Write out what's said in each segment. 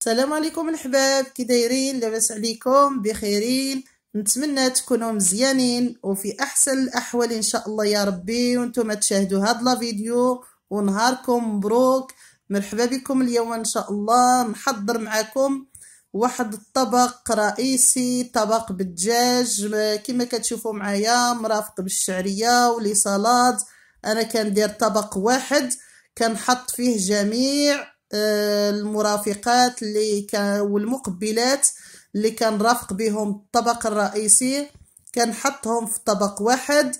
السلام عليكم الحباب كي دايرين لاباس عليكم بخيرين نتمنى تكونوا مزيانين وفي احسن الاحوال ان شاء الله يا ربي وانتم تشاهدوا هاد الفيديو ونهاركم مبروك مرحبا بكم اليوم ان شاء الله نحضر معكم واحد الطبق رئيسي طبق بالدجاج كما كتشوفوا معايا مرافق بالشعريه ولي صلاد انا كندير طبق واحد كنحط فيه جميع آه، المرافقات اللي والمقبلات اللي كنرافق بهم الطبق الرئيسي كنحطهم في طبق واحد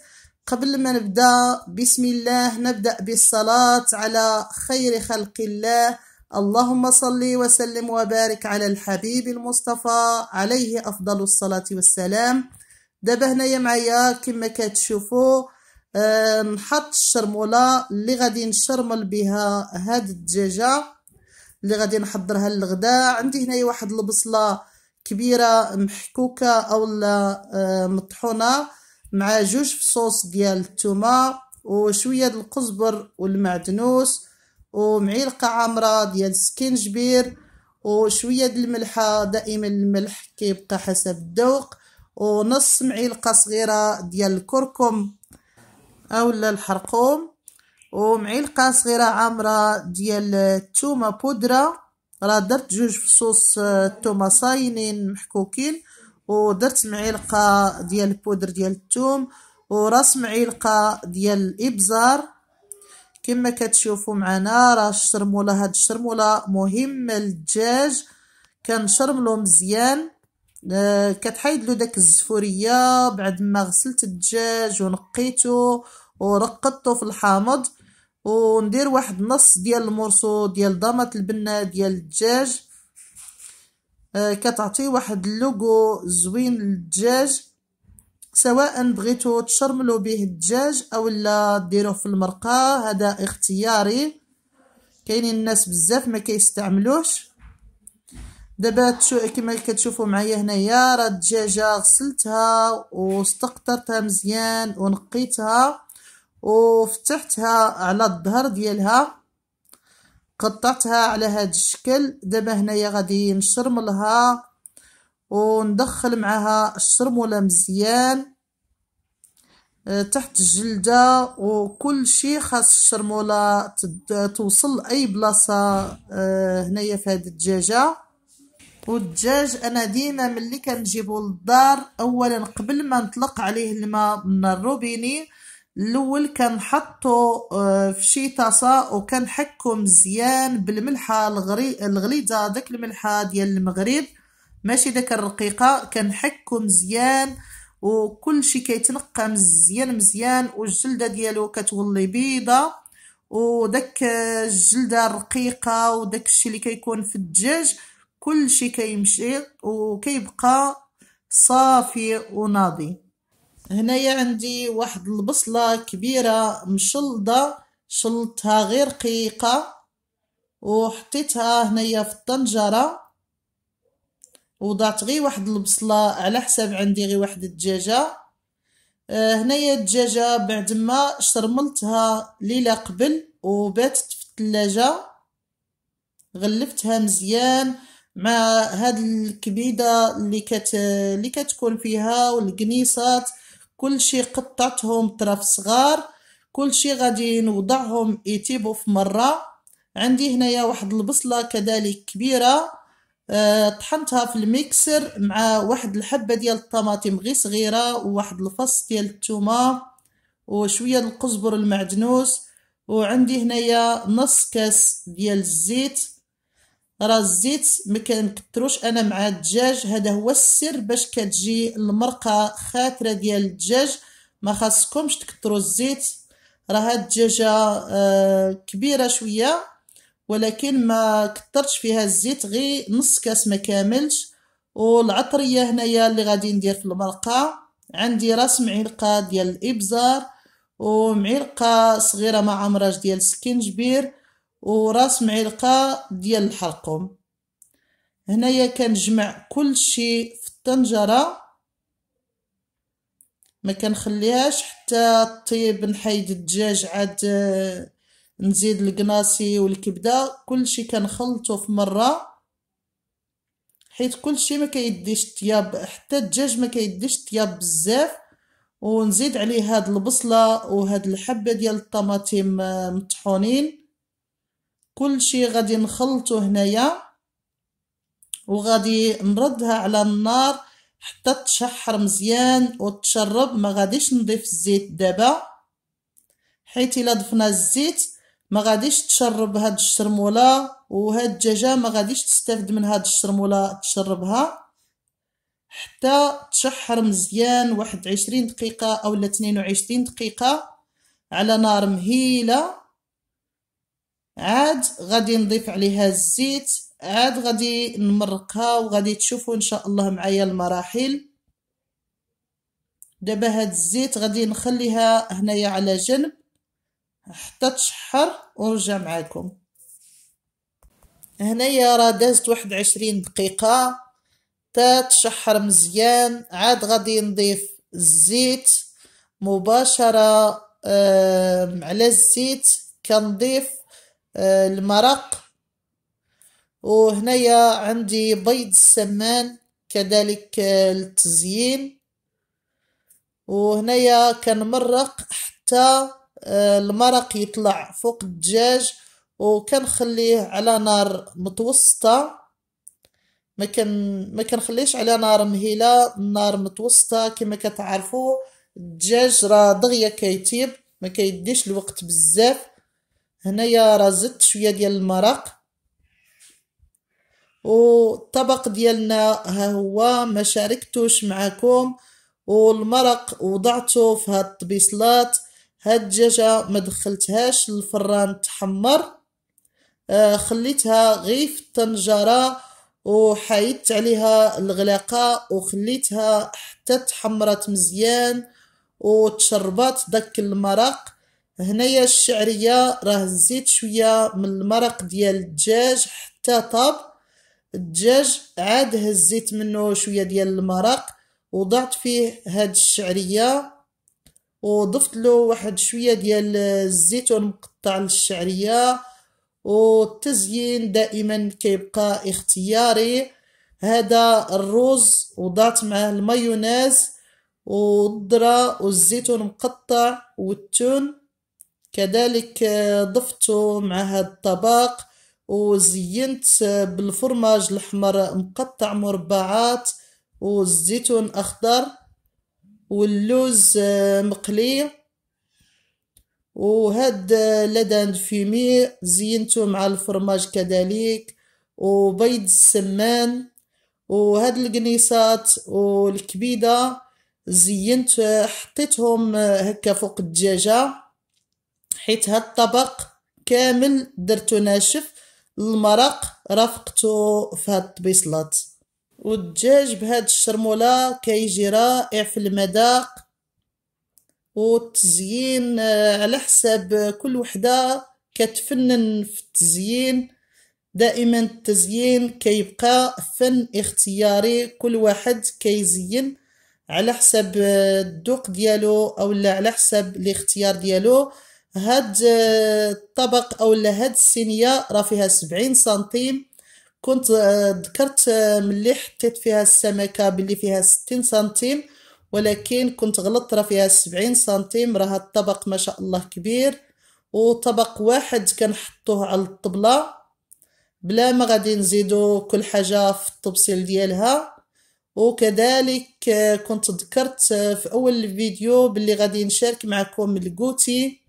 قبل ما نبدا بسم الله نبدا بالصلاه على خير خلق الله اللهم صل وسلم وبارك على الحبيب المصطفى عليه افضل الصلاه والسلام دابا هنايا معايا كما كتشوفوا آه، نحط الشرموله اللي غادي نشرمل بها هاد الدجاجه اللي غادي نحضرها للغداء عندي هنايا واحد البصله كبيره محكوكه اولا آه، مطحونه مع جوج فصوص ديال الثومه وشويه د القزبر والمعدنوس ومعلقه عامره ديال السكنجبير وشويه د الملحه دائما الملح كيبقى حسب الذوق ونص معلقه صغيره ديال الكركم اولا الحرقوم ومعلقه صغيره عامره ديال الثومه بودره راه درت جوج فصوص الثومه آه، صاينين محكوكين ودرت معلقه ديال البودر ديال الثوم وراس معلقه ديال الابزار كما كتشوفوا معنا راه الشرموله هاد الشرموله مهمه للدجاج كنشرملو مزيان آه كتحيد له داك الزفوريه بعد ما غسلت الدجاج ونقيته ورقدته في الحامض وندير واحد نص ديال المرسو ديال ضمه البنة ديال الدجاج آه كتعطي واحد اللوغو زوين للدجاج سواء بغيتو تشرملو به الدجاج او لا ديروه في المرقة هذا اختياري كاينين الناس بزاف ما كيستعملوش دابا كما كتشوفوا معايا هنايا راه الدجاجه غسلتها واستقطرتها مزيان ونقيتها وفتحتها على الظهر ديالها قطعتها على هذا الشكل دابا هنايا غادي نشرملها وندخل معها الشرموله مزيان أه، تحت الجلده وكل شيء خاص الشرموله توصل اي بلاصه أه، هنايا في هاد الدجاجه والدجاج انا ديما ملي كنجيبو للدار اولا قبل ما نطلق عليه الماء من الروبيني الأول كنحطو آه، في شي طاسة وكنحكو مزيان بالملحة الغري الغليظة داك الملحة ديال المغرب ماشي داك الرقيقة كنحكو مزيان وكلشي كيتنقى مزيان مزيان والجلدة ديالو كتولي بيضة وداك آه، الجلدة الرقيقة وداك الشي اللي كيكون في الدجاج كلشي كيمشي وكيبقى صافي وناضي هنايا عندي واحد البصلة كبيرة مشلضة شلتها غير قيقة وحطيتها هنايا في الطنجرة وضعت غير واحد البصلة على حساب عندي غير واحد الدجاجة آه، هنايا الدجاجة بعد ما شرملتها ليلة قبل وباتت في الثلاجة غلفتها مزيان مع هاد الكبيدة اللي كت اللي كتكون فيها والقنيصات كل شيء قطعتهم طرف صغار كل شيء غادي نوضعهم يتيبوا في مرة عندي هنايا واحد البصلة كذلك كبيرة آه، طحنتها في الميكسر مع واحد الحبة ديال الطماطم غي صغيرة وواحد الفص ديال التومة وشوية القزبر المعدنوس وعندي هنايا نص كاس ديال الزيت راه الزيت ما كنكثروش انا مع الدجاج هذا هو السر باش كتجي المرقه خاطره ديال الدجاج ما خاصكمش تكثروا الزيت راه الدجاجه آه، كبيره شويه ولكن ما كثرتش فيها الزيت غير نص كاس ما كاملش والعطريه هنايا اللي غادي ندير في المرقه عندي راس معلقه ديال الابزار ومعلقه صغيره مع عمرج ديال السكنجبير وراس معلقه ديال الحلقوم هنايا كنجمع كل شيء في الطنجره ما كنخليهاش حتى طيب نحيد الدجاج عاد آه، نزيد القناصي والكبده كلشي كنخلطو في مره حيت كلشي ما كيديش طياب حتى الدجاج ما كيديش طياب بزاف ونزيد عليه هاد البصله وهاد الحبه ديال الطماطم آه، مطحونين كل شيء غادي نخلطو هنايا وغادي نردها على النار حتى تشحر مزيان وتشرب ما غاديش نضيف الزيت دابا حيت الا ضفنا الزيت ما غاديش تشرب هاد الشرموله وهاد الدجاجه ما غاديش تستافد من هاد الشرموله تشربها حتى تشحر مزيان واحد عشرين دقيقه اولا عشرين دقيقه على نار مهيله عاد غادي نضيف عليها الزيت عاد غادي نمرقها وغادي تشوفوا ان شاء الله معايا المراحل دابا هاد الزيت غادي نخليها هنايا على جنب حتى تشحر ونرجع معاكم هنايا راه دازت واحد عشرين دقيقه تا تشحر مزيان عاد غادي نضيف الزيت مباشره على الزيت كنضيف آه، المرق وهنايا عندي بيض السمان كذلك آه، التزيين وهنايا كنمرق حتى آه، المرق يطلع فوق الدجاج وكنخليه على نار متوسطة ما كان ما كنخليش على نار مهيله نار متوسطه كما كتعرفوا الدجاج راه دغيا كيطيب ما كيديش الوقت بزاف هنايا راه زدت شويه ديال المرق والطبق ديالنا ها هو ما شاركتوش معكم والمرق وضعته في هاد الطبيصلات هاد الدجاجه ما دخلتهاش للفران تحمر آه خليتها غير في الطنجره وحيدت عليها الغلاقه وخليتها حتى تحمرت مزيان وتشربات داك المرق هنايا الشعريه راه زيت شويه من المرق ديال الدجاج حتى طاب الدجاج عاد هزيت منه شويه ديال المرق وضعت فيه هاد الشعريه وضفت له واحد شويه ديال الزيتون مقطع للشعريه والتزيين دائما كيبقى اختياري هذا الرز وضعت معاه المايونيز والذره والزيتون مقطع والتون كذلك آه، ضفته مع هذا الطبق وزينت آه، بالفرماج الاحمر مقطع مربعات والزيتون اخضر واللوز آه، مقلي وهذا لدان فيمي زينته مع الفرماج كذلك وبيض السمان وهاد القنيصات والكبيده زينت حطيتهم هكا فوق الدجاجه حيت هاد الطبق كامل درتو ناشف المرق رافقته في هاد الطبيصلات والدجاج بهاد الشرموله كيجي رائع في المذاق والتزيين آه، على حساب كل وحده كتفنن في التزيين دائما التزيين كيبقى فن اختياري كل واحد كيزين على حساب الذوق ديالو لا على حساب الاختيار ديالو هاد آه، الطبق او هاد السينيه راه فيها 70 سنتيم كنت آه، ذكرت آه، ملي حطيت فيها السمكه باللي فيها 60 سنتيم ولكن كنت غلطت راه فيها 70 سنتيم راه الطبق ما شاء الله كبير وطبق واحد كنحطوه على الطبله بلا ما غادي نزيدو كل حاجه في الطبسيل ديالها وكذلك كنت ذكرت في اول الفيديو باللي غادي نشارك معكم الكوتي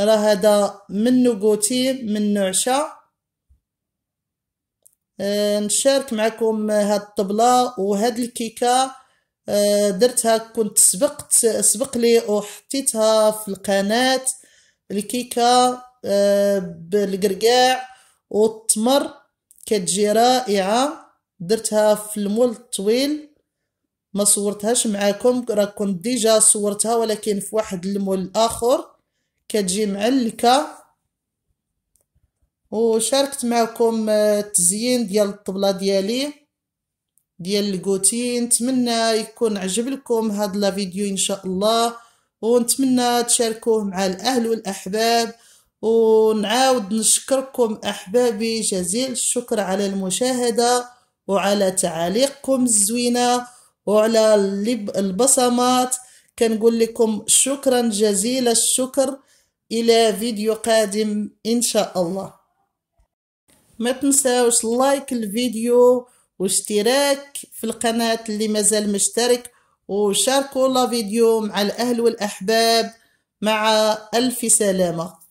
راه هذا منو قوتي منو عشا آه، نشارك معكم هاد الطبله وهاد الكيكه آه، درتها كنت سبقت سبق لي وحطيتها في القناه الكيكه آه، بالقرقاع والتمر كتجي رائعه درتها في المول الطويل ما صورتهاش معاكم راه كنت ديجا صورتها ولكن في واحد المول اخر كتجي معلكه وشاركت معكم التزيين آه، ديال الطبله ديالي ديال الكوتي نتمنى يكون عجب لكم هاد لا فيديو ان شاء الله ونتمنى تشاركوه مع الاهل والاحباب ونعاود نشكركم احبابي جزيل الشكر على المشاهده وعلى تعاليقكم الزوينه وعلى البصمات كنقول لكم شكرا جزيل الشكر الى فيديو قادم ان شاء الله ما تنساوش لايك الفيديو واشتراك في القناة اللي مازال مشترك وشاركوا لا فيديو مع الأهل والأحباب مع ألف سلامة